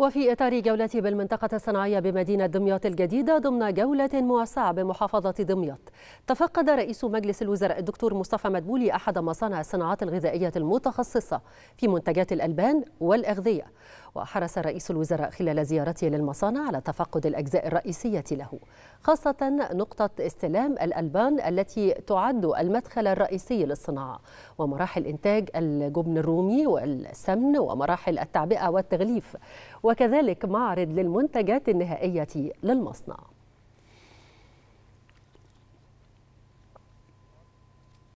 وفي إطار جولتي بالمنطقة الصناعية بمدينة دمياط الجديدة ضمن جولة موسعة بمحافظة دمياط تفقد رئيس مجلس الوزراء الدكتور مصطفى مدبولي أحد مصانع الصناعات الغذائية المتخصصة في منتجات الألبان والأغذية وحرص رئيس الوزراء خلال زيارته للمصانع على تفقد الأجزاء الرئيسية له خاصة نقطة استلام الألبان التي تعد المدخل الرئيسي للصناعة ومراحل إنتاج الجبن الرومي والسمن ومراحل التعبئة والتغليف وكذلك معرض للمنتجات النهائية للمصنع